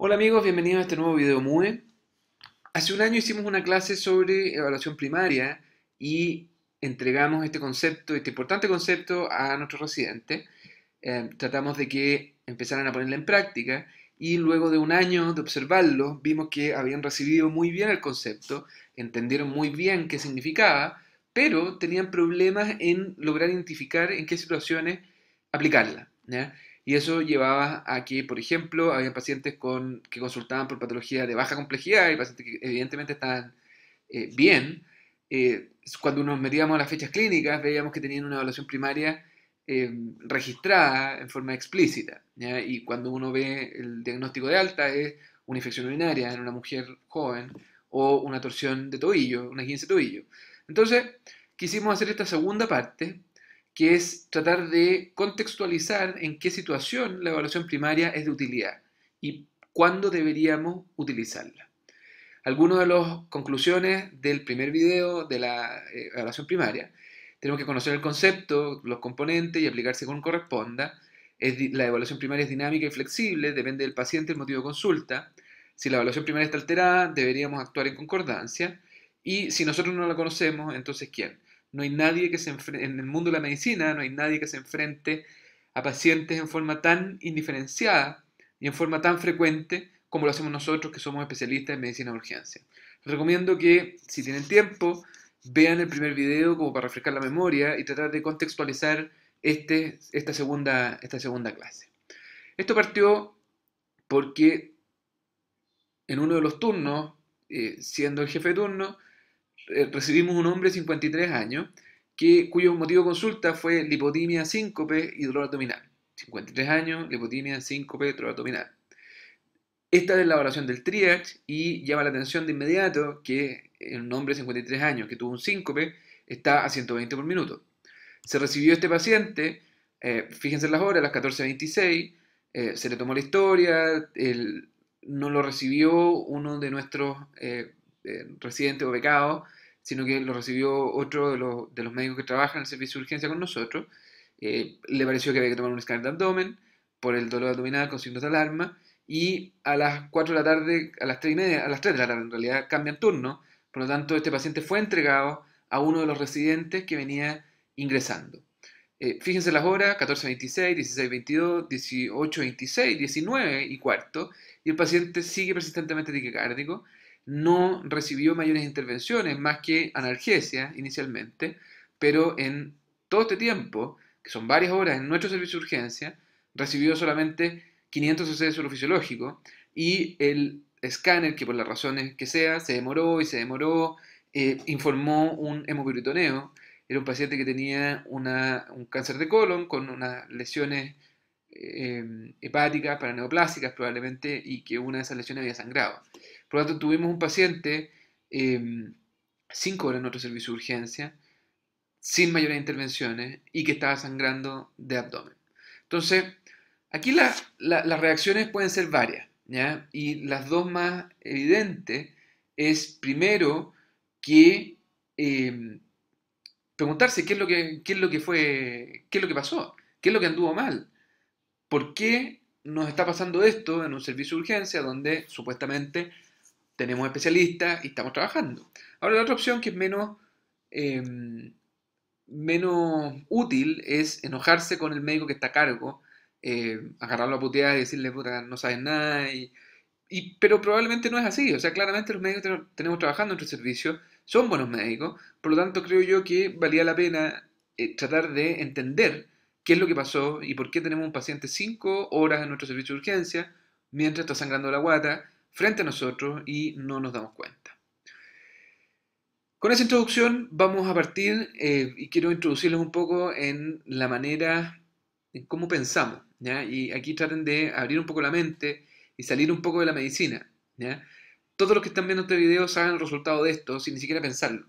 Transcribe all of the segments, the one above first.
Hola amigos, bienvenidos a este nuevo video MUE. Hace un año hicimos una clase sobre evaluación primaria y entregamos este concepto, este importante concepto a nuestros residentes. Eh, tratamos de que empezaran a ponerla en práctica y luego de un año de observarlo vimos que habían recibido muy bien el concepto, entendieron muy bien qué significaba, pero tenían problemas en lograr identificar en qué situaciones aplicarla. ¿ya? Y eso llevaba a que, por ejemplo, había pacientes que consultaban por patología de baja complejidad y pacientes que evidentemente estaban eh, bien. Eh, cuando nos metíamos las fechas clínicas, veíamos que tenían una evaluación primaria eh, registrada en forma explícita. Y cuando uno ve el diagnóstico de alta, es una infección urinaria en una mujer joven o una torsión de tobillo, una 15 de tobillo. Entonces, quisimos hacer esta segunda parte que es tratar de contextualizar en qué situación la evaluación primaria es de utilidad y cuándo deberíamos utilizarla. Algunas de las conclusiones del primer video de la eh, evaluación primaria. Tenemos que conocer el concepto, los componentes y aplicarse según corresponda. la evaluación primaria es dinámica y flexible, depende del paciente, el motivo de consulta. Si la evaluación primaria está alterada, deberíamos actuar en concordancia. Y si nosotros no la conocemos, entonces ¿quién? No hay nadie que se en el mundo de la medicina, no hay nadie que se enfrente a pacientes en forma tan indiferenciada y en forma tan frecuente como lo hacemos nosotros que somos especialistas en medicina de urgencia. Les recomiendo que, si tienen tiempo, vean el primer video como para refrescar la memoria y tratar de contextualizar este, esta, segunda, esta segunda clase. Esto partió porque en uno de los turnos, eh, siendo el jefe de turno, eh, recibimos un hombre de 53 años que, cuyo motivo de consulta fue lipotimia síncope y dolor abdominal. 53 años, lipotimia síncope, y dolor abdominal. Esta es la evaluación del triage y llama la atención de inmediato que un hombre de 53 años que tuvo un síncope está a 120 por minuto. Se recibió este paciente, eh, fíjense las horas, las 14.26, eh, se le tomó la historia, el, no lo recibió uno de nuestros residentes o becados sino que lo recibió otro de los, médicos que trabajan en el servicio de urgencia con nosotros. Eh, le pareció que había que tomar un escáner de abdomen por el dolor abdominal con signos de alarma y a las 4 de la tarde, a las 3 y media, a las 3 de la tarde en realidad, cambian turno. Por lo tanto, este paciente fue entregado a uno de los residentes que venía ingresando. Eh, fíjense las horas, 14.26, 16.22, 18.26, 19 y cuarto, y el paciente sigue persistentemente tiquicárdico no recibió mayores intervenciones más que analgesia inicialmente, pero en todo este tiempo, que son varias horas en nuestro servicio de urgencia, recibió solamente 500 cc de fisiológico y el escáner, que por las razones que sea, se demoró y se demoró, eh, informó un hemopiritoneo. Era un paciente que tenía un cáncer de colon con unas lesiones eh, hepáticas, paraneoplásticas probablemente, y que una de esas lesiones había sangrado. Por lo tanto, tuvimos un paciente eh, em, cinco horas en otro servicio de urgencia, sin mayores intervenciones y que estaba sangrando de abdomen. Entonces, aquí las reacciones pueden ser varias, Y las dos más evidentes es primero que em, preguntarse qué es, lo que, qué es lo que fue, qué es lo que pasó, qué es lo que anduvo mal, por qué nos está pasando esto en un servicio de urgencia donde supuestamente tenemos especialistas y estamos trabajando. Ahora la otra opción que es menos, em, menos útil es enojarse con el médico que está a cargo, em, agarrarlo a putear y decirle, puta, no sabes nada. Y, pero probablemente no es así. O sea, claramente los médicos que tenemos trabajando en nuestro servicio son buenos médicos. Por lo tanto, creo yo que valía la pena eh, tratar de entender qué es lo que pasó y por qué tenemos un paciente cinco horas en nuestro servicio de urgencia mientras está sangrando la guata frente a nosotros y no nos damos cuenta. Con esa introducción vamos a partir eh, y quiero introducirles un poco en la manera, en cómo pensamos. Y aquí traten de abrir un poco la mente y salir un poco de la medicina. Todos los que están viendo este video saben el resultado de esto sin ni siquiera pensarlo.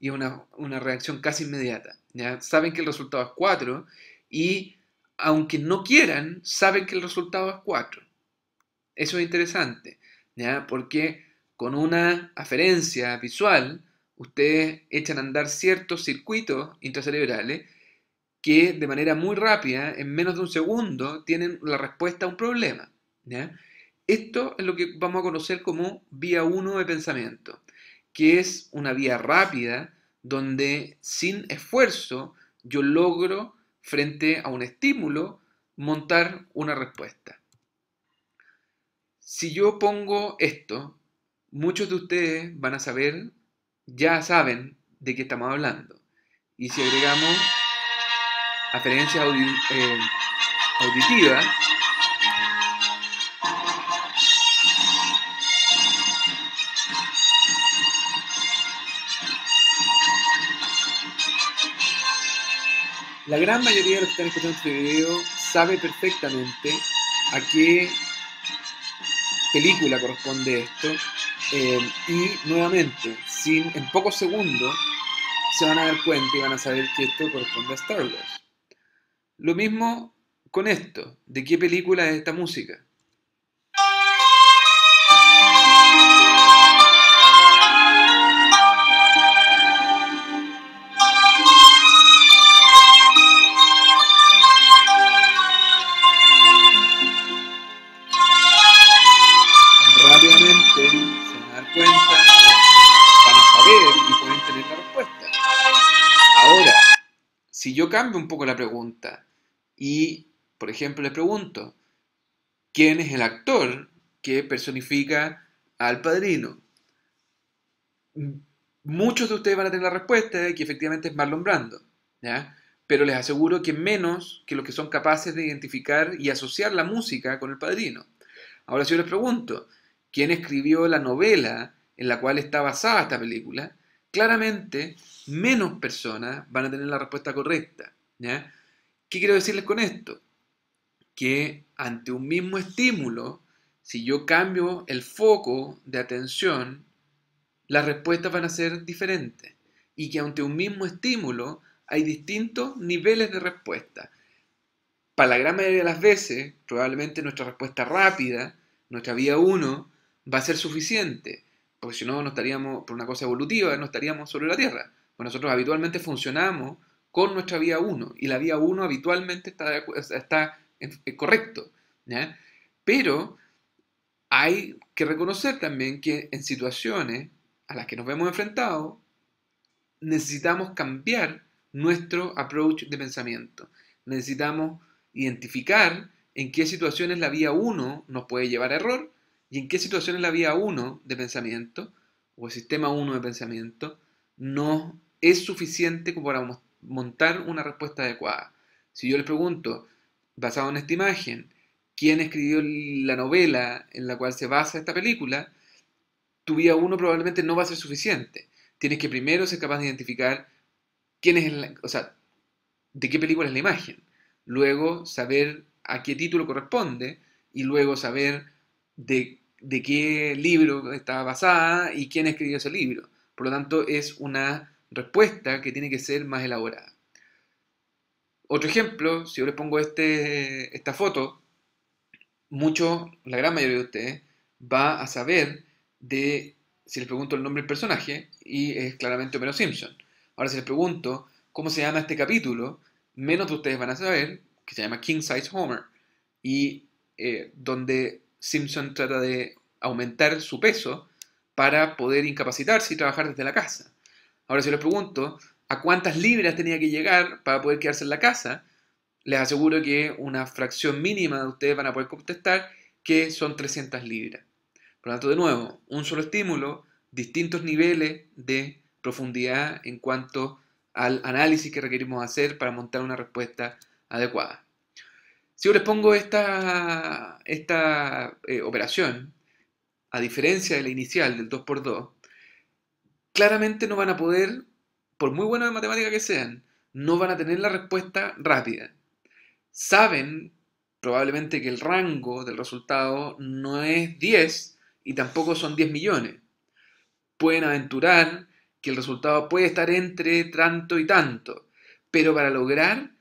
Y es una, una, reacción casi inmediata. ¿ya? Saben que el resultado es 4 y aunque no quieran, saben que el resultado es 4. Eso es interesante, Porque con una aferencia visual, ustedes echan a andar ciertos circuitos intracerebrales que de manera muy rápida, en menos de un segundo, tienen la respuesta a un problema. Esto es lo que vamos a conocer como vía 1 de pensamiento, que es una vía rápida donde sin esfuerzo yo logro, frente a un estímulo, montar una respuesta si yo pongo esto, muchos de ustedes van a saber, ya saben de qué estamos hablando. Y si agregamos aferencia eh, auditiva, La gran mayoría de los que están escuchando este video sabe perfectamente a qué película corresponde esto. Eh, y nuevamente, sin, en pocos segundos, se van a dar cuenta y van a saber que esto corresponde a Star Wars. Lo mismo con esto, ¿de qué película es esta música? Si yo cambio un poco la pregunta y, por ejemplo, les pregunto, ¿quién es el actor que personifica al padrino? Muchos de ustedes van a tener la respuesta de que efectivamente es Marlon Brando, pero les aseguro que menos que los que son capaces de identificar y asociar la música con el padrino. Ahora, si yo les pregunto, ¿quién escribió la novela en la cual está basada esta película? claramente menos personas van a tener la respuesta correcta. ¿Qué quiero decirles con esto? Que ante un mismo estímulo, si yo cambio el foco de atención, las respuestas van a ser diferentes. Y que ante un mismo estímulo hay distintos niveles de respuesta. Para la gran mayoría de las veces, probablemente nuestra respuesta rápida, nuestra vía 1, va a ser suficiente porque si no, no estaríamos, por una cosa evolutiva, no estaríamos sobre la Tierra. Pues nosotros habitualmente funcionamos con nuestra vía 1, y la vía 1 habitualmente está, está eh, correcto. Pero hay que reconocer también que en situaciones a las que nos vemos enfrentados, necesitamos cambiar nuestro approach de pensamiento. Necesitamos identificar en qué situaciones la vía 1 nos puede llevar a error y en qué situaciones la vía 1 de pensamiento o el sistema 1 de pensamiento no es suficiente como para montar una respuesta adecuada. Si yo les pregunto, basado en esta imagen, quién escribió la novela en la cual se basa esta película, tu vía 1 probablemente no va a ser suficiente. Tienes que primero ser capaz de identificar quién es, o sea, de qué película es la imagen. Luego saber a qué título corresponde y luego saber de, qué libro estaba basada y quién escribió ese libro. Por lo tanto, es una respuesta que tiene que ser más elaborada. Otro ejemplo, si yo les pongo este, esta foto, mucho la gran mayoría de ustedes, va a saber de, si les pregunto el nombre del personaje, y es claramente Homero Simpson. Ahora, si les pregunto cómo se llama este capítulo, menos de ustedes van a saber que se llama King Size Homer, y eh, donde Simpson trata de aumentar su peso para poder incapacitarse y trabajar desde la casa. Ahora, si les pregunto a cuántas libras tenía que llegar para poder quedarse en la casa, les aseguro que una fracción mínima de ustedes van a poder contestar que son 300 libras. Por lo tanto, de nuevo, un solo estímulo, distintos niveles de profundidad en cuanto al análisis que requerimos hacer para montar una respuesta adecuada. Si yo les pongo esta, esta eh, operación, a diferencia de la inicial del 2x2, claramente no van a poder, por muy buenos de matemática que sean, no van a tener la respuesta rápida. Saben probablemente que el rango del resultado no es 10 y tampoco son 10 millones. Pueden aventurar que el resultado puede estar entre tanto y tanto, pero para lograr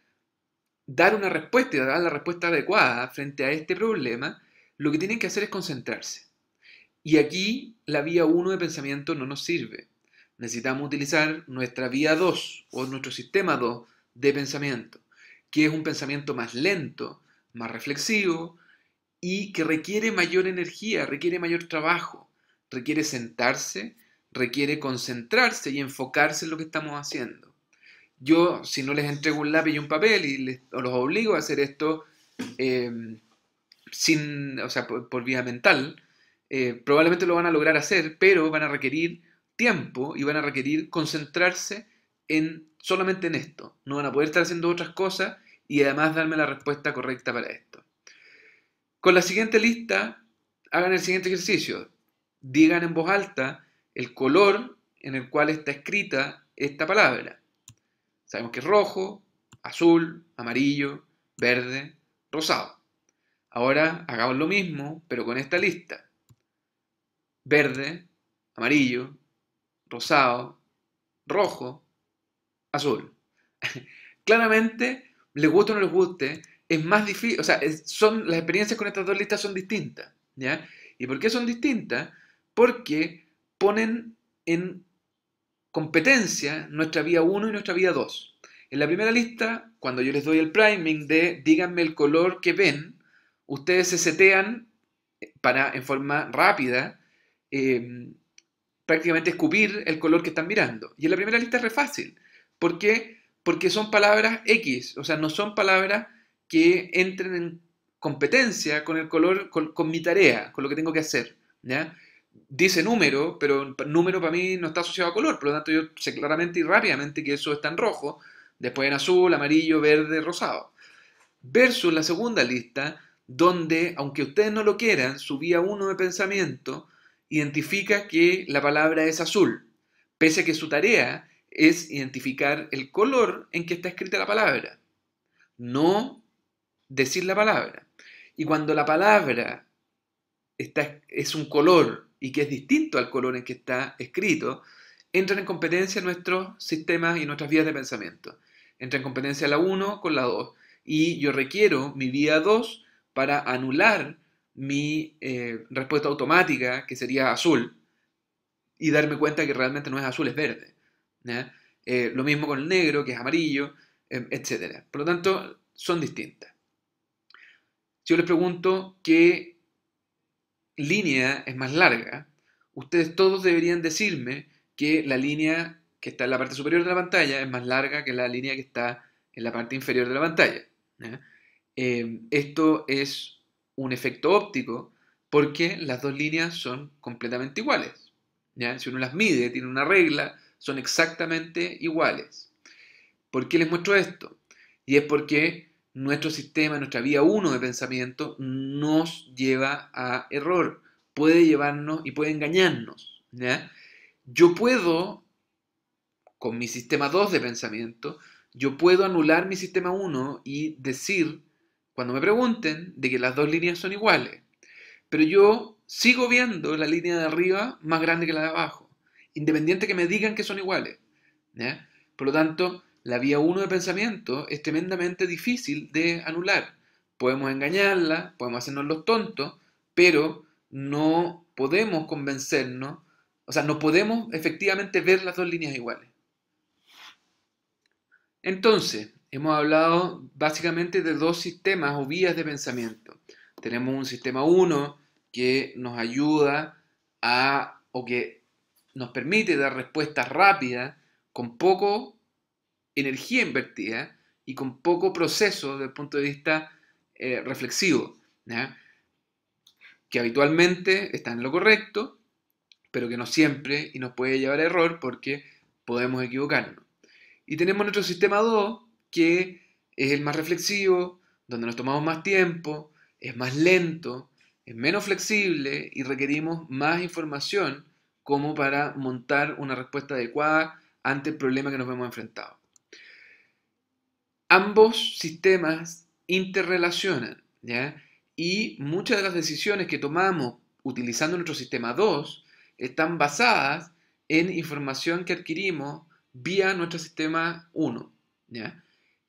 dar una respuesta y dar la respuesta adecuada frente a este problema, lo que tienen que hacer es concentrarse. Y aquí la vía 1 de pensamiento no nos sirve. Necesitamos utilizar nuestra vía 2 o nuestro sistema 2 de pensamiento, que es un pensamiento más lento, más reflexivo y que requiere mayor energía, requiere mayor trabajo, requiere sentarse, requiere concentrarse y enfocarse en lo que estamos haciendo yo si no les entrego un lápiz y un papel y les, los obligo a hacer esto em, sin, por, vía mental, eh, probablemente lo van a lograr hacer, pero van a requerir tiempo y van a requerir concentrarse en solamente en esto. No van a poder estar haciendo otras cosas y además darme la respuesta correcta para esto. Con la siguiente lista, hagan el siguiente ejercicio. Digan en voz alta el color en el cual está escrita esta palabra. Sabemos que es rojo, azul, amarillo, verde, rosado. Ahora hagamos lo mismo, pero con esta lista. Verde, amarillo, rosado, rojo, azul. Claramente, les guste o no les guste, es más difícil, o sea, son, las experiencias con estas dos listas son distintas. ¿Y por qué son distintas? Porque ponen en competencia nuestra vía 1 y nuestra vía 2. En la primera lista, cuando yo les doy el priming de díganme el color que ven, ustedes se setean eh, para, en forma rápida, em, prácticamente escupir el color que están mirando. Y en la primera lista es re fácil. ¿Por Porque son palabras X, o sea, no son palabras que entren en competencia con el color, con, con mi tarea, con lo que tengo que hacer. ¿ya? dice número, pero número para mí no está asociado a color, por lo tanto yo sé claramente y rápidamente que eso está en rojo, después en azul, amarillo, verde, rosado. Versus la segunda lista, donde, aunque ustedes no lo quieran, su vía 1 de pensamiento identifica que la palabra es azul, pese a que su tarea es identificar el color en que está escrita la palabra, no decir la palabra. Y cuando la palabra es un color y que es distinto al color en que está escrito, entran en competencia nuestros sistemas y nuestras vías de pensamiento. Entra en competencia la 1 con la 2 y yo requiero mi vía 2 para anular mi eh, respuesta automática, que sería azul, y darme cuenta que realmente no es azul, es verde. Eh, lo mismo con el negro, que es amarillo, eh, etc. Por lo tanto, son distintas. Si yo les pregunto qué línea es más larga, ustedes todos deberían decirme que la línea que está en la parte superior de la pantalla es más larga que la línea que está en la parte inferior de la pantalla. Em, esto es un efecto óptico porque las dos líneas son completamente iguales. ¿ya? Si uno las mide, tiene una regla, son exactamente iguales. ¿Por qué les muestro esto? Y es porque nuestro sistema, nuestra vía 1 de pensamiento nos lleva a error, puede llevarnos y puede engañarnos. Yo puedo, con mi sistema 2 de pensamiento, yo puedo anular mi sistema 1 y decir, cuando me pregunten, de que las dos líneas son iguales. Pero yo sigo viendo la línea de arriba más grande que la de abajo, independiente que me digan que son iguales. Por lo tanto, la vía 1 de pensamiento es tremendamente difícil de anular. Podemos engañarla, podemos hacernos los tontos, pero no podemos convencernos, o sea, no podemos efectivamente ver las dos líneas iguales. Entonces, hemos hablado básicamente de dos sistemas o vías de pensamiento. Tenemos un sistema 1 que nos ayuda a, o que nos permite dar respuestas rápidas, con poco energía invertida y con poco proceso desde el punto de vista eh, reflexivo, que habitualmente está en lo correcto, pero que no siempre y nos puede llevar a error porque podemos equivocarnos. Y tenemos nuestro sistema 2, que es el más reflexivo, donde nos tomamos más tiempo, es más lento, es menos flexible y requerimos más información como para montar una respuesta adecuada ante el problema que nos vemos enfrentados ambos sistemas interrelacionan, ¿ya? Y muchas de las decisiones que tomamos utilizando nuestro sistema 2 están basadas en información que adquirimos vía nuestro sistema 1, ¿ya?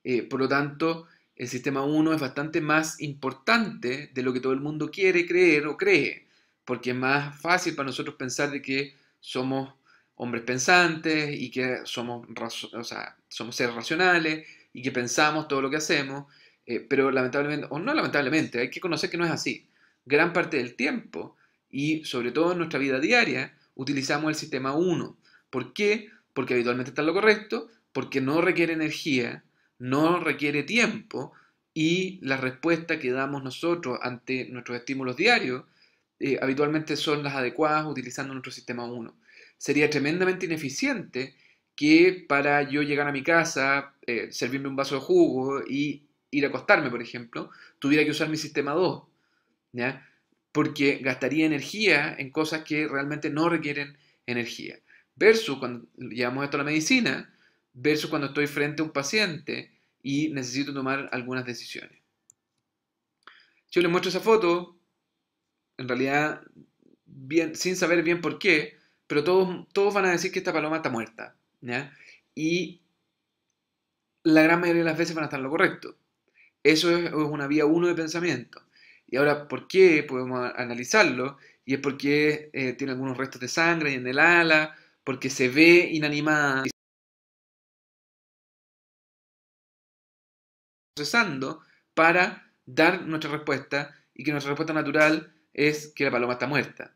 Eh, por lo tanto, el sistema 1 es bastante más importante de lo que todo el mundo quiere creer o cree, porque es más fácil para nosotros pensar de que somos hombres pensantes y que somos, o sea, somos seres racionales, y que pensamos todo lo que hacemos, eh, pero lamentablemente, o no lamentablemente, hay que conocer que no es así. Gran parte del tiempo y sobre todo en nuestra vida diaria utilizamos el sistema 1. ¿Por qué? Porque habitualmente está lo correcto, porque no requiere energía, no requiere tiempo y la respuesta que damos nosotros ante nuestros estímulos diarios eh, habitualmente son las adecuadas utilizando nuestro sistema 1. Sería tremendamente ineficiente que para yo llegar a mi casa, eh, servirme un vaso de jugo y ir a acostarme, por ejemplo, tuviera que usar mi sistema 2, porque gastaría energía en cosas que realmente no requieren energía. Versus cuando llevamos esto a la medicina, versus cuando estoy frente a un paciente y necesito tomar algunas decisiones. Yo les muestro esa foto, en realidad, sin saber bien por qué, pero todos, todos van a decir que esta paloma está muerta. Y la gran mayoría de las veces van a estar en lo correcto. Eso es, una vía uno de pensamiento. Y ahora, ¿por qué? Podemos analizarlo. Y es porque eh, tiene algunos restos de sangre en el ala, porque se ve inanimada. procesando para dar nuestra respuesta y que nuestra respuesta natural es que la paloma está muerta.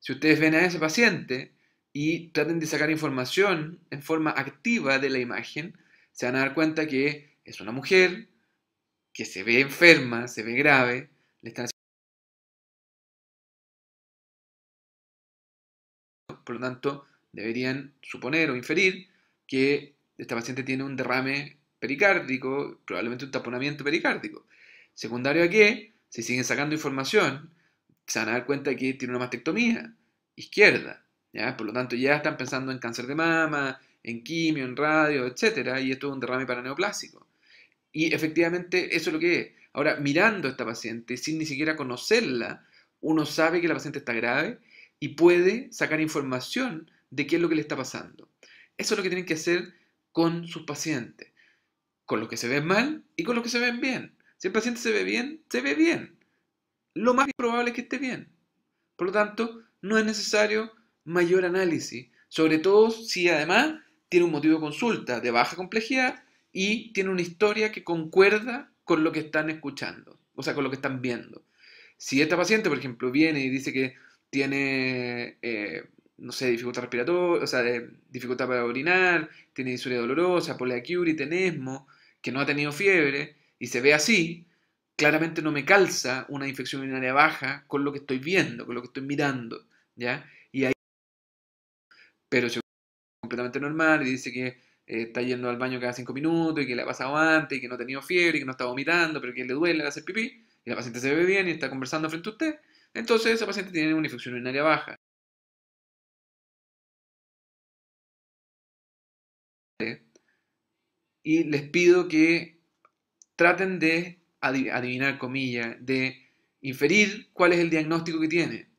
Si ustedes ven a ese paciente y traten de sacar información en forma activa de la imagen, se van a dar cuenta que es una mujer que se ve enferma, se ve grave, le están haciendo... Por lo tanto, deberían suponer o inferir que esta paciente tiene un derrame pericárdico, probablemente un taponamiento pericárdico. Secundario a que, si siguen sacando información, se van a dar cuenta que tiene una mastectomía izquierda, por lo tanto, ya están pensando en cáncer de mama, en quimio, en radio, etc. y esto es un derrame paraneoplásico. Y efectivamente, eso es lo que es. Ahora, mirando a esta paciente, sin ni siquiera conocerla, uno sabe que la paciente está grave y puede sacar información de qué es lo que le está pasando. Eso es lo que tienen que hacer con sus pacientes, con los que se ven mal y con los que se ven bien. Si el paciente se ve bien, se ve bien. Lo más probable es que esté bien. Por lo tanto, no es necesario mayor análisis, sobre todo si además tiene un motivo de consulta de baja complejidad y tiene una historia que concuerda con lo que están escuchando, o sea, con lo que están viendo. Si esta paciente, por ejemplo, viene y dice que tiene, eh, no sé, dificultad respiratoria, o sea, dificultad para orinar, tiene disuria dolorosa, y tenesmo, que no ha tenido fiebre, y se ve así, claramente no me calza una infección urinaria baja con lo que estoy viendo, con lo que estoy mirando, ¿ya? pero es completamente normal y dice que eh, está yendo al baño cada cinco minutos y que le ha pasado antes y que no ha tenido fiebre y que no está vomitando, pero que le duele hacer pipí y la paciente se ve bien y está conversando frente a usted, entonces esa paciente tiene una infección urinaria baja. Y les pido que traten de adivinar, comillas, de inferir cuál es el diagnóstico que tiene.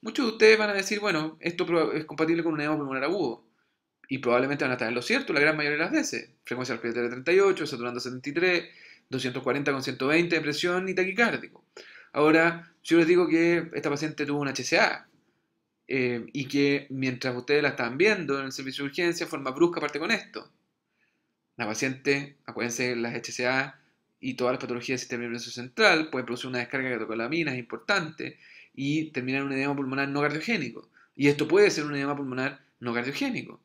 Muchos de ustedes van a decir, bueno, esto es compatible con un edema pulmonar agudo. Y probablemente van a estar en lo cierto la gran mayoría de las veces. Frecuencia respiratoria 38, saturando 73, 240 con 120 de presión y taquicárdico. Ahora, yo les digo que esta paciente tuvo una HCA eh, y que mientras ustedes la están viendo en el servicio de urgencia, forma brusca parte con esto. La paciente, acuérdense, las HCA y todas las patologías del sistema nervioso central pueden producir una descarga de es importante y terminar en un edema pulmonar no cardiogénico. Y esto puede ser un edema pulmonar no cardiogénico.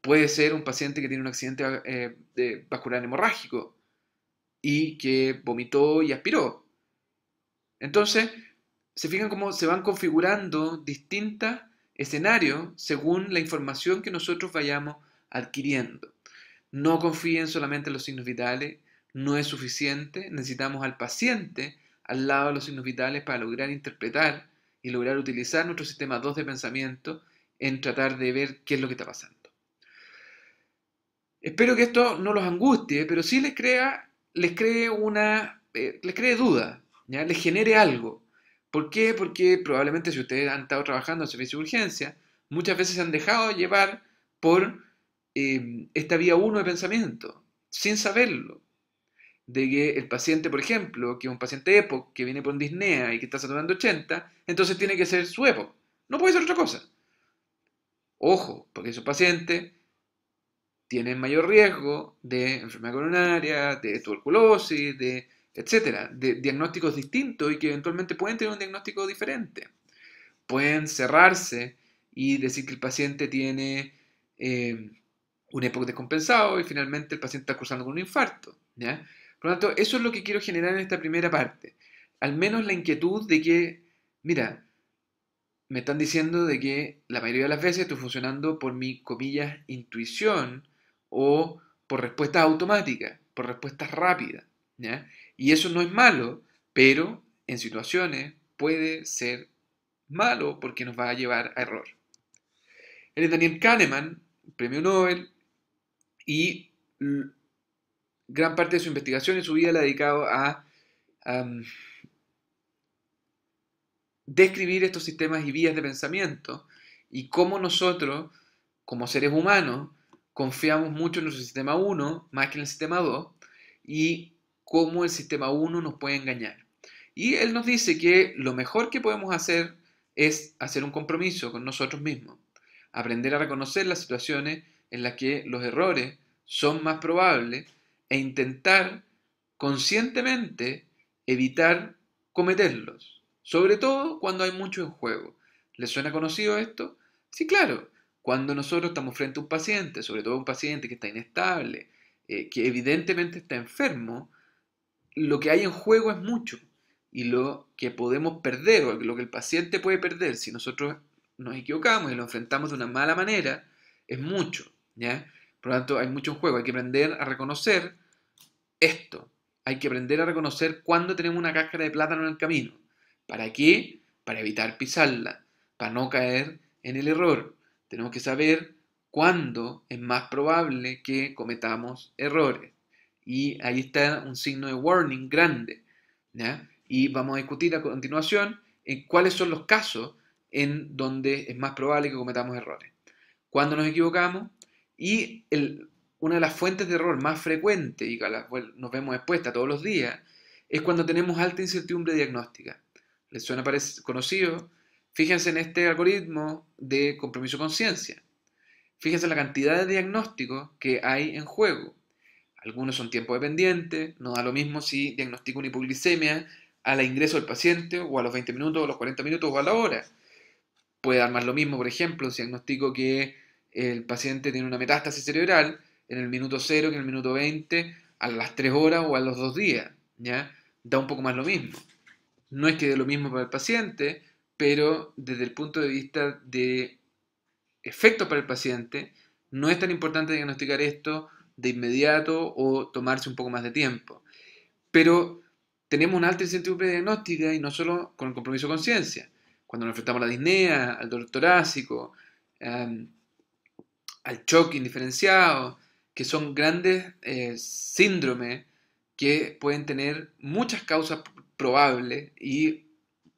Puede ser un paciente que tiene un accidente eh, vascular hemorrágico y que vomitó y aspiró. Entonces, se fijan cómo se van configurando distintos escenarios según la información que nosotros vayamos adquiriendo. No confíen solamente en los signos vitales, no es suficiente, necesitamos al paciente al lado de los signos vitales para lograr interpretar y lograr utilizar nuestro sistema 2 de pensamiento en tratar de ver qué es lo que está pasando. Espero que esto no los angustie, pero sí les crea, les cree una, eh, cree duda, ¿ya? les genere algo. ¿Por qué? Porque probablemente si ustedes han estado trabajando en servicio de urgencia, muchas veces se han dejado llevar por eh, esta vía 1 de pensamiento, sin saberlo de que el paciente, por ejemplo, que es un paciente EPOC, que viene por disnea y que está saturando 80, entonces tiene que ser su EPOC. No puede ser otra cosa. Ojo, porque esos pacientes tienen mayor riesgo de enfermedad coronaria, de tuberculosis, de etcétera, de diagnósticos distintos y que eventualmente pueden tener un diagnóstico diferente. Pueden cerrarse y decir que el paciente tiene eh, un EPOC descompensado y finalmente el paciente está cruzando con un infarto. Por lo tanto, eso es lo que quiero generar en esta primera parte. Al menos la inquietud de que, mira, me están diciendo de que la mayoría de las veces estoy funcionando por mi, comillas, intuición o por respuestas automáticas, por respuestas rápidas. Y eso no es malo, pero en situaciones puede ser malo porque nos va a llevar a error. El Daniel Kahneman, premio Nobel, y gran parte de su investigación y su vida la ha dedicado a describir estos sistemas y vías de pensamiento y cómo nosotros, como seres humanos, confiamos mucho en nuestro sistema 1 más que en el sistema 2 y cómo el sistema 1 nos puede engañar. Y él nos dice que lo mejor que podemos hacer es hacer un compromiso con nosotros mismos, aprender a reconocer las situaciones en las que los errores son más probables e intentar conscientemente evitar cometerlos, sobre todo cuando hay mucho en juego. ¿Les suena conocido esto? Sí, claro, cuando nosotros estamos frente a un paciente, sobre todo un paciente que está inestable, eh, que evidentemente está enfermo, lo que hay en juego es mucho y lo que podemos perder o lo que el paciente puede perder si nosotros nos equivocamos y lo enfrentamos de una mala manera es mucho, ¿ya? Por lo tanto, hay mucho en juego, hay que aprender a reconocer esto. Hay que aprender a reconocer cuándo tenemos una cáscara de plátano en el camino. ¿Para qué? Para evitar pisarla, para no caer en el error. Tenemos que saber cuándo es más probable que cometamos errores. Y ahí está un signo de warning grande. Y vamos a discutir a continuación en cuáles son los casos en donde es más probable que cometamos errores. Cuando nos equivocamos y el una de las fuentes de error más frecuente y que nos vemos expuesta todos los días es cuando tenemos alta incertidumbre diagnóstica. ¿Les suena conocido? Fíjense en este algoritmo de compromiso conciencia. Fíjense la cantidad de diagnósticos que hay en juego. Algunos son tiempo dependientes, no da lo mismo si diagnostico una hipoglicemia al ingreso del paciente o a los 20 minutos o a los 40 minutos o a la hora. Puede dar más lo mismo, por ejemplo, si diagnostico que el paciente tiene una metástasis cerebral, en el minuto 0 que en el minuto 20, a las 3 horas o a los 2 días. ¿ya? Da un poco más lo mismo. No es que dé lo mismo para el paciente, pero desde el punto de vista de efectos para el paciente, no es tan importante diagnosticar esto de inmediato o tomarse un poco más de tiempo. Pero tenemos una alta incertidumbre diagnóstica y no solo con el compromiso de conciencia. Cuando nos enfrentamos a la disnea, al dolor torácico, em, al shock indiferenciado, que son grandes eh, síndromes que pueden tener muchas causas probables y,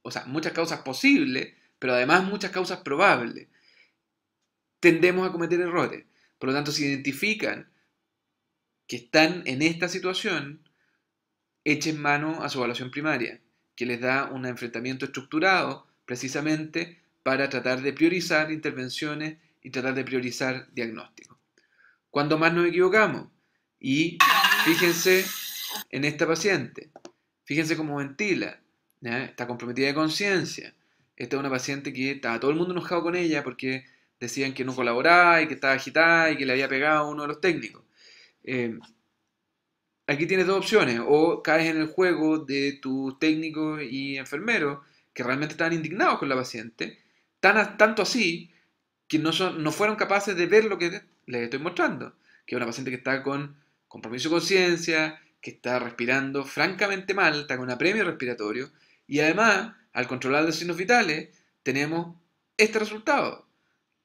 o sea, muchas causas posibles, pero además muchas causas probables. Tendemos a cometer errores. Por lo tanto, si identifican que están en esta situación, echen mano a su evaluación primaria, que les da un enfrentamiento estructurado precisamente para tratar de priorizar intervenciones y tratar de priorizar diagnósticos cuando más nos equivocamos. Y fíjense en esta paciente, fíjense cómo ventila, está comprometida de conciencia. Esta es una paciente que está todo el mundo enojado con ella porque decían que no colaboraba y que estaba agitada y que le había pegado a uno de los técnicos. Em, aquí tienes dos opciones, o caes en el juego de tus técnicos y enfermeros que realmente están indignados con la paciente, tan, tanto así que no, no fueron capaces de ver lo que les estoy mostrando, que es una paciente que está con compromiso de conciencia, que está respirando francamente mal, está con apremio respiratorio, y además, al controlar los signos vitales, tenemos este resultado.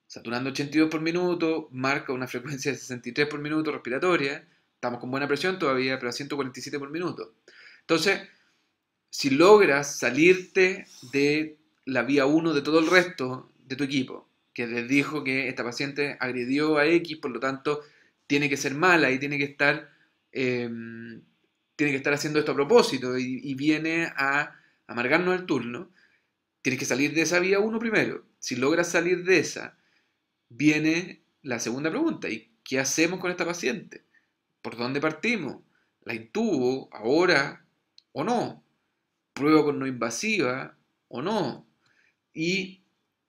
Saturando 82 por minuto, marca una frecuencia de 63 por minuto respiratoria, estamos con buena presión todavía, pero a 147 por minuto. Entonces, si logras salirte de la vía 1 de todo el resto de tu equipo, que les dijo que esta paciente agredió a X, por lo tanto tiene que ser mala y tiene que estar, em, tiene que estar haciendo esto a propósito y, viene a amargarnos el turno, tienes que salir de esa vía uno primero. Si logras salir de esa, viene la segunda pregunta. ¿Y qué hacemos con esta paciente? ¿Por dónde partimos? ¿La intubo ahora o no? ¿Prueba con no invasiva o no? Y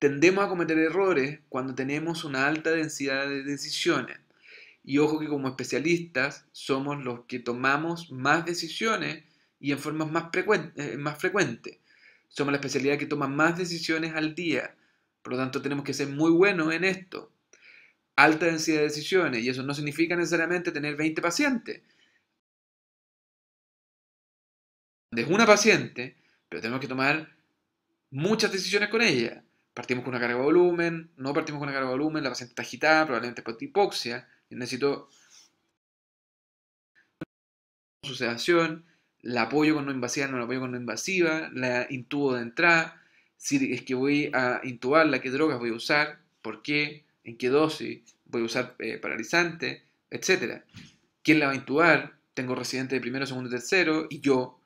Tendemos a cometer errores cuando tenemos una alta densidad de decisiones. Y ojo que como especialistas somos los que tomamos más decisiones y en formas más, eh, frecuentes. más Somos la especialidad que toma más decisiones al día. Por lo tanto, tenemos que ser muy buenos en esto. Alta densidad de decisiones. Y eso no significa necesariamente tener 20 pacientes. Es una paciente, pero tenemos que tomar muchas decisiones con ella. Partimos con una carga de volumen, no partimos con una carga de volumen, la paciente está agitada, probablemente por hipoxia, necesito su sedación, la apoyo con no invasiva, no la apoyo con no invasiva, la intubo de entrada, si es que voy a intubarla, qué drogas voy a usar, por qué, en qué dosis, voy a usar eh, paralizante, etc. ¿Quién la va a intubar? Tengo residente de primero, segundo y tercero, y yo.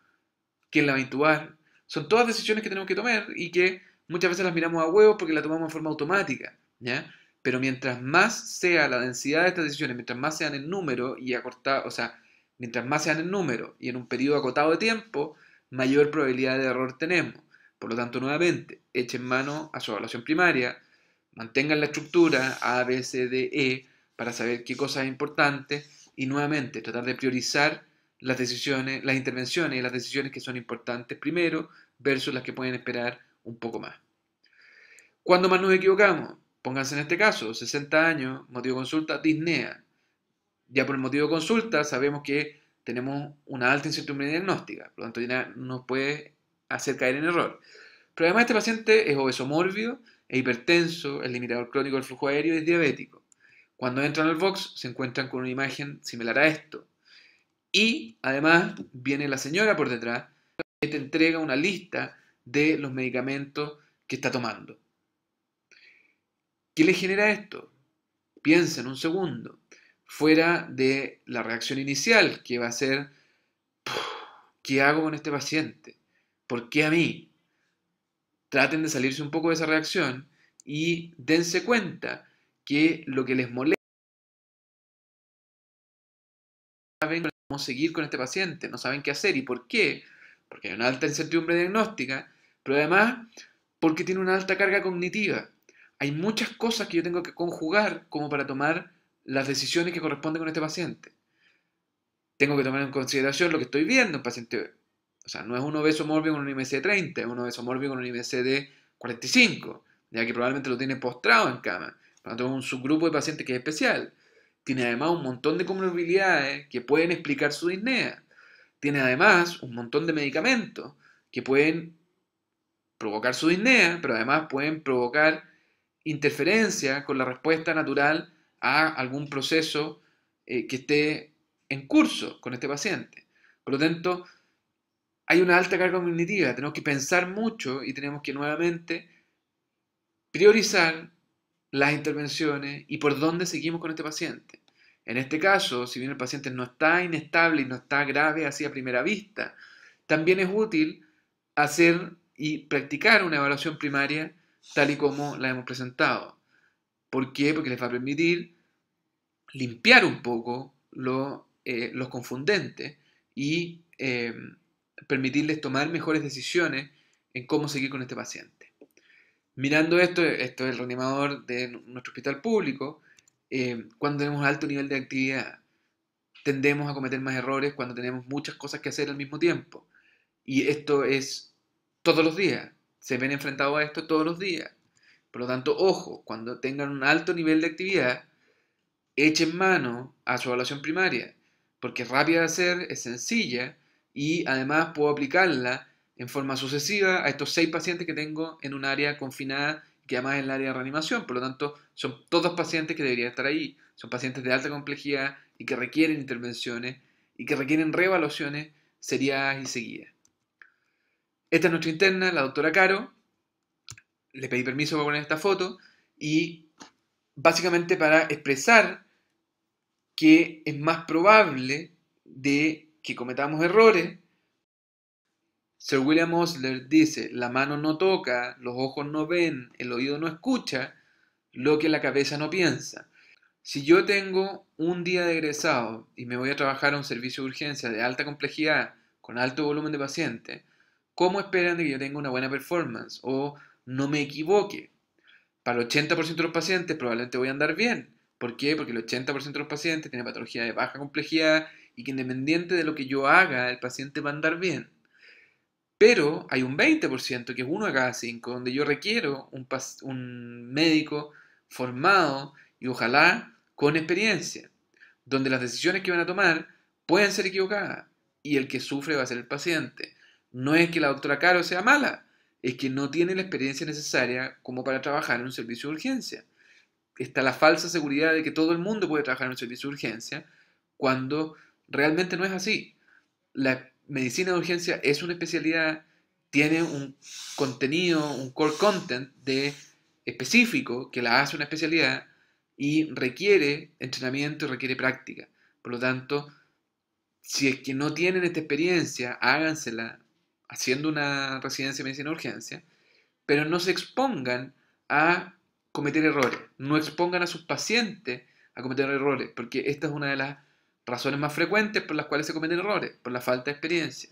¿Quién la va a intubar? Son todas decisiones que tenemos que tomar y que Muchas veces las miramos a huevos porque la tomamos en forma automática, ¿ya? Pero mientras más sea la densidad de estas decisiones, mientras más sean en número y acortado, o sea, mientras más sean en número y en un periodo acotado de tiempo, mayor probabilidad de error tenemos. Por lo tanto, nuevamente, echen mano a su evaluación primaria, mantengan la estructura A, B, C, D, E para saber qué cosa es importante y nuevamente tratar de priorizar las decisiones, las intervenciones y las decisiones que son importantes primero versus las que pueden esperar un poco más. ¿Cuándo más nos equivocamos? Pónganse en este caso, 60 años, motivo de consulta, disnea. Ya por el motivo de consulta sabemos que tenemos una alta incertidumbre diagnóstica, por lo tanto nos puede hacer caer en error. Pero además este paciente es obesomórbido es hipertenso, es limitador crónico del flujo aéreo y es diabético. Cuando entran al box se encuentran con una imagen similar a esto. Y además viene la señora por detrás que te entrega una lista de los medicamentos que está tomando. ¿Qué le genera esto? piensen un segundo, fuera de la reacción inicial, que va a ser, ¿qué hago con este paciente? ¿Por qué a mí? Traten de salirse un poco de esa reacción y dense cuenta que lo que les molesta no saben cómo seguir con este paciente, no saben qué hacer y por qué, porque hay una alta incertidumbre diagnóstica pero además, porque tiene una alta carga cognitiva. Hay muchas cosas que yo tengo que conjugar como para tomar las decisiones que corresponden con este paciente. Tengo que tomar en consideración lo que estoy viendo en paciente. O sea, no es un obeso morbido con un IMC de 30, es un obeso con un IMC de 45, ya que probablemente lo tiene postrado en cama. Por lo tanto, es un subgrupo de pacientes que es especial. Tiene además un montón de comorbilidades que pueden explicar su disnea. Tiene además un montón de medicamentos que pueden provocar su disnea, pero además pueden provocar interferencia con la respuesta natural a algún proceso eh, que esté en curso con este paciente. Por lo tanto, hay una alta carga cognitiva, tenemos que pensar mucho y tenemos que nuevamente priorizar las intervenciones y por dónde seguimos con este paciente. En este caso, si bien el paciente no está inestable y no está grave así a primera vista, también es útil hacer y practicar una evaluación primaria tal y como la hemos presentado. ¿Por qué? Porque les va a permitir limpiar un poco lo, eh, los confundentes y em, permitirles tomar mejores decisiones en cómo seguir con este paciente. Mirando esto, esto es el reanimador de nuestro hospital público, em, cuando tenemos alto nivel de actividad, tendemos a cometer más errores cuando tenemos muchas cosas que hacer al mismo tiempo. Y esto es todos los días, se ven enfrentados a esto todos los días. Por lo tanto, ojo, cuando tengan un alto nivel de actividad, echen mano a su evaluación primaria, porque es rápida de hacer, es sencilla y además puedo aplicarla en forma sucesiva a estos seis pacientes que tengo en un área confinada que además es el área de reanimación. Por lo tanto, son todos pacientes que deberían estar ahí. Son pacientes de alta complejidad y que requieren intervenciones y que requieren reevaluaciones seriadas y seguidas. Esta es nuestra interna, la doctora Caro. Le pedí permiso para poner esta foto y básicamente para expresar que es más probable de que cometamos errores. Sir William Osler dice, la mano no toca, los ojos no ven, el oído no escucha, lo que la cabeza no piensa. Si yo tengo un día de egresado y me voy a trabajar a un servicio de urgencia de alta complejidad, con alto volumen de pacientes, ¿Cómo esperan de que yo tenga una buena performance? O no me equivoque. Para el 80% de los pacientes probablemente voy a andar bien. ¿Por qué? Porque el 80% de los pacientes tiene patología de baja complejidad y que independiente de lo que yo haga, el paciente va a andar bien. Pero hay un 20%, que es uno de cada cinco, donde yo requiero un, un médico formado y ojalá con experiencia, donde las decisiones que van a tomar pueden ser equivocadas y el que sufre va a ser el paciente. No es que la doctora Caro sea mala, es que no tiene la experiencia necesaria como para trabajar en un servicio de urgencia. Está la falsa seguridad de que todo el mundo puede trabajar en un servicio de urgencia cuando realmente no es así. La medicina de urgencia es una especialidad, tiene un contenido, un core content de específico que la hace una especialidad y requiere entrenamiento y requiere práctica. Por lo tanto, si es que no tienen esta experiencia, hágansela haciendo una residencia de medicina de urgencia, pero no se expongan a cometer errores, no expongan a sus pacientes a cometer errores, porque esta es una de las razones más frecuentes por las cuales se cometen errores, por la falta de experiencia.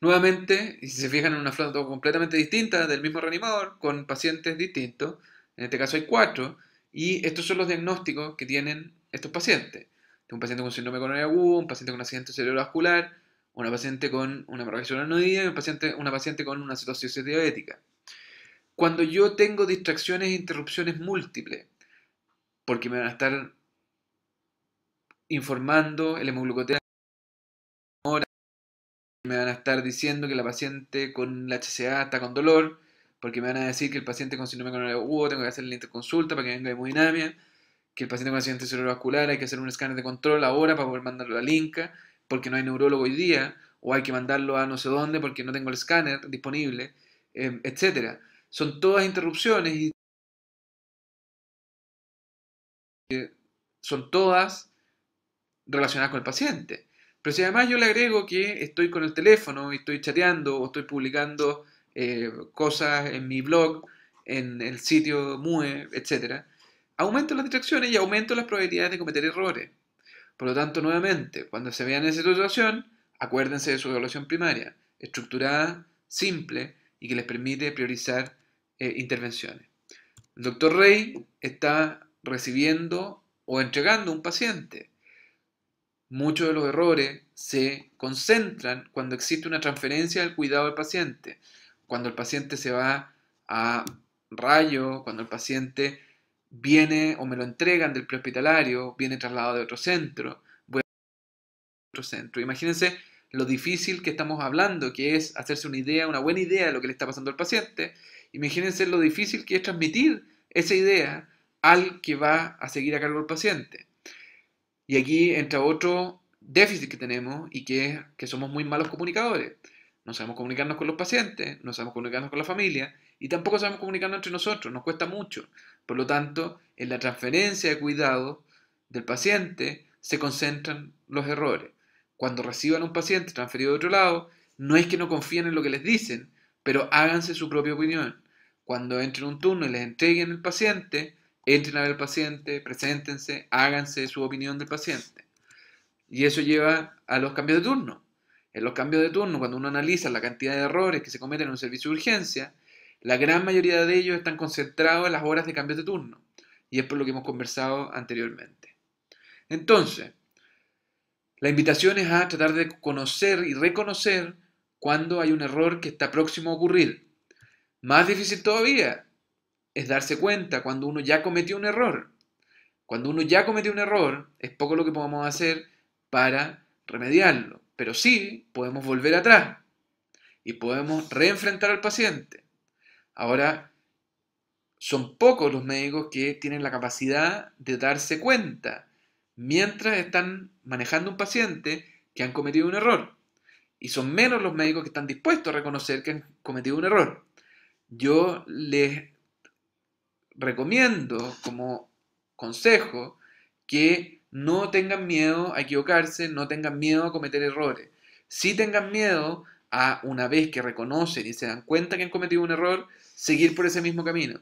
Nuevamente, si se fijan en una flota completamente distinta del mismo reanimador, con pacientes distintos, en este caso hay cuatro, y estos son los diagnósticos que tienen estos pacientes. Un paciente con síndrome coronario agudo, un paciente con accidente cerebrovascular, una paciente con una progresión anodía y una paciente, una paciente con una cetosis diabética. Cuando yo tengo distracciones e interrupciones múltiples, porque me van a estar informando el hemoglucoteo, me van a estar diciendo que la paciente con la HCA está con dolor, porque me van a decir que el paciente con síndrome coronario agudo uh, tengo que hacer la interconsulta para que venga hemodinamia, que el paciente con accidente cerebrovascular hay que hacer un escáner de control ahora para poder mandarlo a la linca porque no hay neurólogo hoy día, o hay que mandarlo a no sé dónde porque no tengo el escáner disponible, em, etcétera. Son todas interrupciones y son todas relacionadas con el paciente. Pero si además yo le agrego que estoy con el teléfono y estoy chateando o estoy publicando eh, cosas en mi blog, en el sitio MUE, etc., aumento las distracciones y aumento las probabilidades de cometer errores. Por lo tanto, nuevamente, cuando se vean en esa situación, acuérdense de su evaluación primaria, estructurada, simple y que les permite priorizar eh, intervenciones. El doctor Rey está recibiendo o entregando un paciente. Muchos de los errores se concentran cuando existe una transferencia del cuidado del paciente, cuando el paciente se va a rayo, cuando el paciente viene o me lo entregan del prehospitalario, viene trasladado de otro centro, voy a otro centro. Imagínense lo difícil que estamos hablando, que es hacerse una idea, una buena idea de lo que le está pasando al paciente. Imagínense lo difícil que es transmitir esa idea al que va a seguir a cargo el paciente. Y aquí entra otro déficit que tenemos y que es que somos muy malos comunicadores. No sabemos comunicarnos con los pacientes, no sabemos comunicarnos con la familia y tampoco sabemos comunicando entre nosotros, nos cuesta mucho. Por lo tanto, en la transferencia de cuidado del paciente se concentran los errores. Cuando reciban un paciente transferido de otro lado, no es que no confíen en lo que les dicen, pero háganse su propia opinión. Cuando entren un turno y les entreguen el paciente, entren a ver al paciente, preséntense, háganse su opinión del paciente. Y eso lleva a los cambios de turno. En los cambios de turno, cuando uno analiza la cantidad de errores que se cometen en un servicio de urgencia, la gran mayoría de ellos están concentrados en las horas de cambio de turno, y es por lo que hemos conversado anteriormente. Entonces, la invitación es a tratar de conocer y reconocer cuando hay un error que está próximo a ocurrir. Más difícil todavía es darse cuenta cuando uno ya cometió un error. Cuando uno ya cometió un error, es poco lo que podemos hacer para remediarlo, pero sí podemos volver atrás y podemos reenfrentar al paciente Ahora, son pocos los médicos que tienen la capacidad de darse cuenta mientras están manejando un paciente que han cometido un error. Y son menos los médicos que están dispuestos a reconocer que han cometido un error. Yo les recomiendo como consejo que no tengan miedo a equivocarse, no tengan miedo a cometer errores. Si tengan miedo a una vez que reconocen y se dan cuenta que han cometido un error, seguir por ese mismo camino,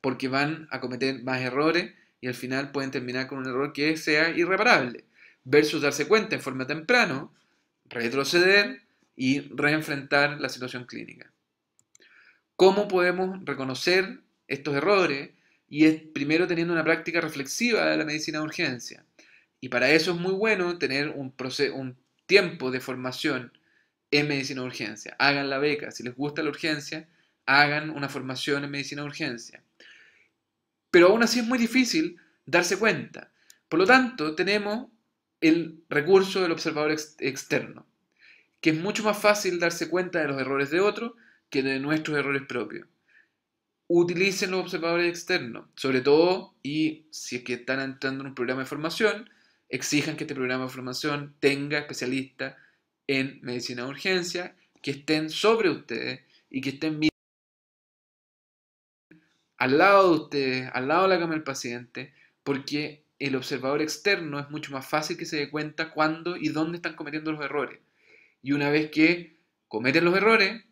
porque van a cometer más errores y al final pueden terminar con un error que sea irreparable, versus darse cuenta en forma temprano, retroceder y reenfrentar la situación clínica. ¿Cómo podemos reconocer estos errores? Y es primero teniendo una práctica reflexiva de la medicina de urgencia. Y para eso es muy bueno tener un, un tiempo de formación en medicina de urgencia. Hagan la beca. Si les gusta la urgencia, hagan una formación en medicina de urgencia. Pero aún así es muy difícil darse cuenta. Por lo tanto, tenemos el recurso del observador externo, que es mucho más fácil darse cuenta de los errores de otro que de nuestros errores propios. Utilicen los observadores externos, sobre todo, y si es que están entrando en un programa de formación, exijan que este programa de formación tenga especialistas en medicina de urgencia, que estén sobre ustedes y que estén al lado de ustedes, al lado de la cama del paciente, porque el observador externo es mucho más fácil que se dé cuenta cuándo y dónde están cometiendo los errores. Y una vez que cometen los errores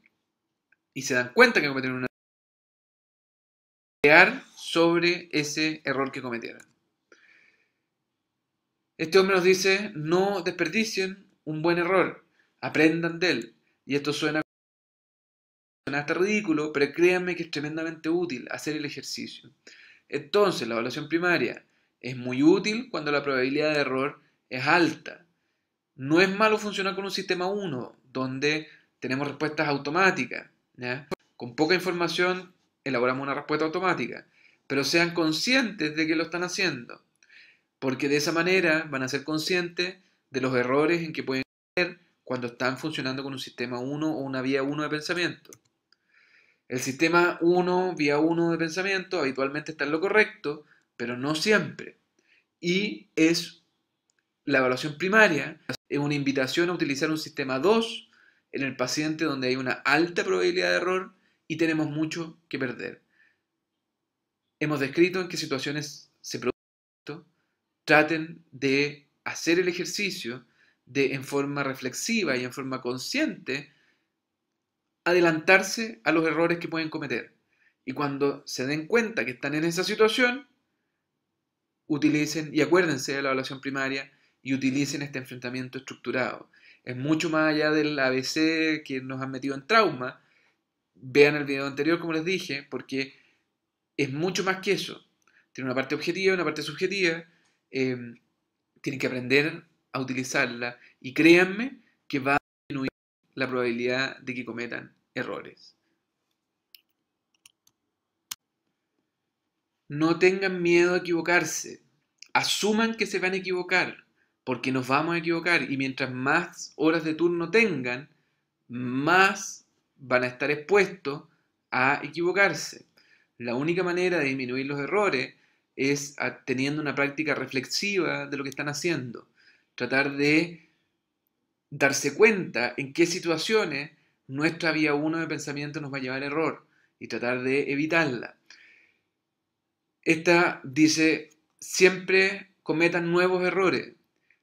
y se dan cuenta que cometen un error, sobre ese error que cometieron. Este hombre nos dice, no desperdicien un buen error. Aprendan de él. Y esto suena hasta ridículo, pero créanme que es tremendamente útil hacer el ejercicio. Entonces, la evaluación primaria es muy útil cuando la probabilidad de error es alta. No es malo funcionar con un sistema 1, donde tenemos respuestas automáticas. Con poca información elaboramos una respuesta automática, pero sean conscientes de que lo están haciendo, porque de esa manera van a ser conscientes de los errores en que pueden caer cuando están funcionando con un sistema 1 o una vía 1 de pensamiento. El sistema 1, vía 1 de pensamiento, habitualmente está en lo correcto, pero no siempre. Y es la evaluación primaria, es una invitación a utilizar un sistema 2 en el paciente donde hay una alta probabilidad de error y tenemos mucho que perder. Hemos descrito en qué situaciones se produce esto. Traten de hacer el ejercicio de en forma reflexiva y en forma consciente adelantarse a los errores que pueden cometer. Y cuando se den cuenta que están en esa situación, utilicen y acuérdense de la evaluación primaria y utilicen este enfrentamiento estructurado. Es mucho más allá del ABC que nos han metido en trauma. Vean el video anterior, como les dije, porque es mucho más que eso. Tiene una parte objetiva, y una parte subjetiva. Em, tienen que aprender a utilizarla y créanme que va a disminuir la probabilidad de que cometan errores. No tengan miedo a equivocarse. Asuman que se van a equivocar, porque nos vamos a equivocar y mientras más horas de turno tengan, más van a estar expuestos a equivocarse. La única manera de disminuir los errores es teniendo una práctica reflexiva de lo que están haciendo tratar de darse cuenta en qué situaciones nuestra vía 1 de pensamiento nos va a llevar al error y tratar de evitarla. Esta dice, siempre cometan nuevos errores.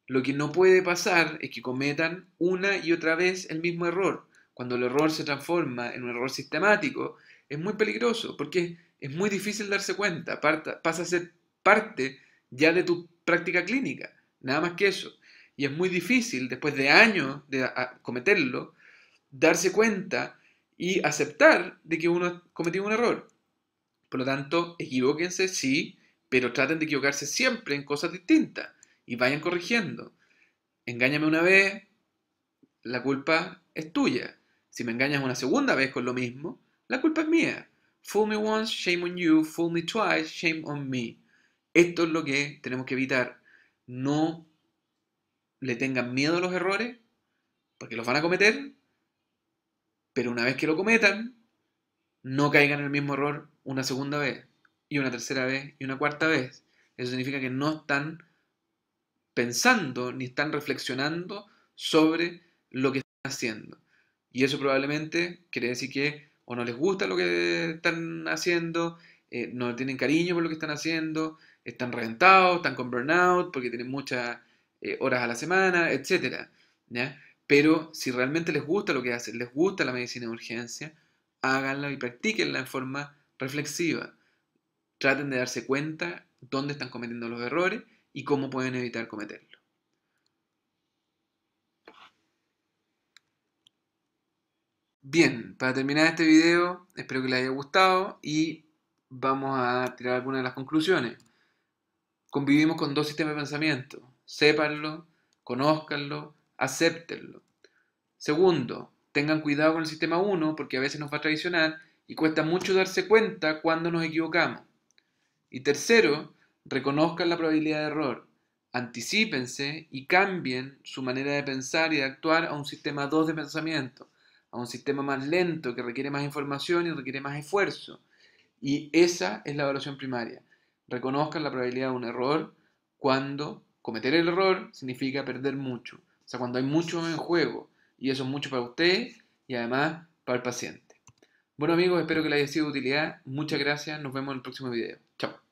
Lo que no puede pasar es que cometan una y otra vez el mismo error. Cuando el error se transforma en un error sistemático, es muy peligroso porque es muy difícil darse cuenta, pasa a ser parte ya de tu práctica clínica, nada más que eso y es muy difícil, después de años de cometerlo, darse cuenta y aceptar de que uno ha cometido un error. Por lo tanto, equivóquense, sí, pero traten de equivocarse siempre en cosas distintas y vayan corrigiendo. Engáñame una vez, la culpa es tuya. Si me engañas una segunda vez con lo mismo, la culpa es mía. Fool me once, shame on you. Fool me twice, shame on me. Esto es lo que tenemos que evitar. No le tengan miedo a los errores, porque los van a cometer, pero una vez que lo cometan, no caigan en el mismo error una segunda vez, y una tercera vez, y una cuarta vez. Eso significa que no están pensando ni están reflexionando sobre lo que están haciendo. Y eso probablemente quiere decir que o no les gusta lo que están haciendo, eh, no tienen cariño por lo que están haciendo, están reventados, están con burnout porque tienen mucha eh, horas a la semana, etc. Pero si realmente les gusta lo que hacen, les gusta la medicina de urgencia, háganlo y practíquenla en forma reflexiva. Traten de darse cuenta dónde están cometiendo los errores y cómo pueden evitar cometerlos. Bien, para terminar este video, espero que les haya gustado y vamos a tirar algunas de las conclusiones. Convivimos con dos sistemas de pensamiento, sépanlo, conozcanlo, acéptenlo. Segundo, tengan cuidado con el sistema 1 porque a veces nos va a traicionar y cuesta mucho darse cuenta cuando nos equivocamos. Y tercero, reconozcan la probabilidad de error, anticípense y cambien su manera de pensar y de actuar a un sistema 2 de pensamiento, a un sistema más lento que requiere más información y requiere más esfuerzo. Y esa es la evaluación primaria. Reconozcan la probabilidad de un error cuando cometer el error significa perder mucho. O sea, cuando hay mucho en juego, y eso es mucho para usted y además para el paciente. Bueno amigos, espero que les haya sido de utilidad. Muchas gracias, nos vemos en el próximo video. Chao.